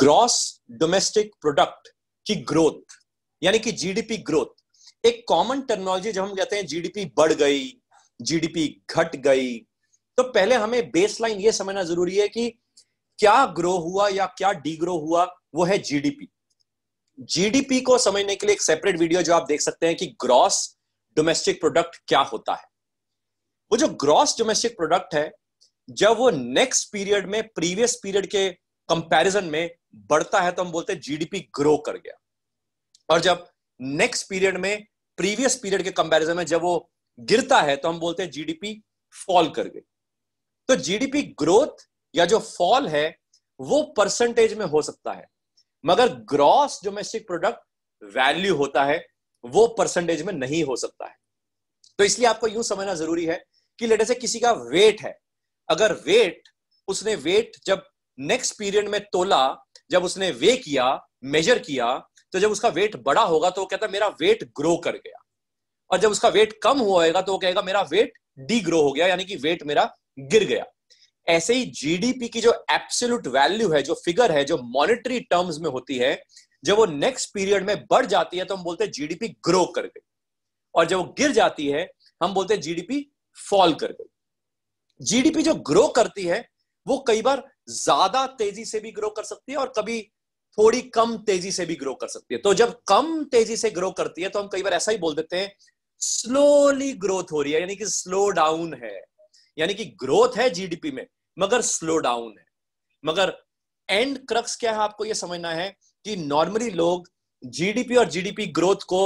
gross domestic product की growth यानी कि जीडीपी ग्रोथ एक कॉमन टर्मिनोलॉजी जब हम कहते हैं जीडीपी बढ़ गई जीडीपी घट गई तो पहले हमें बेसलाइन ये समझना जरूरी है कि क्या ग्रो हुआ या क्या डीग्रो हुआ वो है जीडीपी जीडीपी को समझने के लिए एक सेपरेट वीडियो जो आप देख सकते हैं कि ग्रॉस डोमेस्टिक प्रोडक्ट क्या होता है वो जो ग्रॉस डोमेस्टिक प्रोडक्ट है जब वो नेक्स्ट पीरियड में प्रीवियस पीरियड के कंपैरिजन में बढ़ता है तो हम बोलते हैं जीडीपी ग्रो कर गया और जब नेक्स्ट पीरियड में प्रीवियस पीरियड के कंपैरिजन में जब वो गिरता है तो हम बोलते हैं जीडीपी फॉल कर गई तो जीडीपी ग्रोथ या जो फॉल है वो परसेंटेज में हो सकता है मगर ग्रॉस डोमेस्टिक प्रोडक्ट वैल्यू होता है वो परसेंटेज में नहीं हो सकता है तो इसलिए आपको यूं समझना जरूरी है कि लेटे से किसी का वेट है अगर वेट उसने वेट जब नेक्स्ट पीरियड में तोला जब उसने वे किया मेजर किया तो जब उसका वेट बड़ा होगा तो वो कहता मेरा वेट ग्रो कर गया और जब उसका वेट कम होएगा तो वो कहेगा मेरा वेट डी ग्रो हो गया यानी कि वेट मेरा गिर गया ऐसे ही जीडीपी की जो एब्सोल्यूट वैल्यू है जो फिगर है जो मॉनेटरी टर्म्स में होती है जब वो नेक्स्ट पीरियड में बढ़ जाती है तो हम बोलते हैं जीडीपी ग्रो कर गई और जब वो गिर जाती है हम बोलते हैं जीडीपी फॉल कर गई जीडीपी जो ग्रो करती है वो कई बार ज्यादा तेजी से भी ग्रो कर सकती है और कभी थोड़ी कम तेजी से भी ग्रो कर सकती है तो जब कम तेजी से ग्रो करती है तो हम कई बार ऐसा ही बोल देते हैं स्लोली ग्रोथ हो रही है यानी कि स्लो डाउन है यानी कि ग्रोथ है जीडीपी में मगर स्लो डाउन है मगर एंड क्रक्स क्या है आपको यह समझना है कि नॉर्मली लोग जीडीपी और जीडीपी ग्रोथ को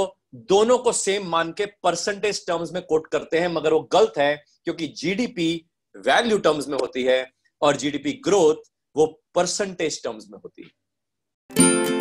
दोनों को सेम मान के परसेंटेज टर्म्स में कोट करते हैं मगर वो गलत है क्योंकि जीडीपी वैल्यू टर्म्स में होती है और जीडीपी ग्रोथ वो परसेंटेज टर्म्स में होती है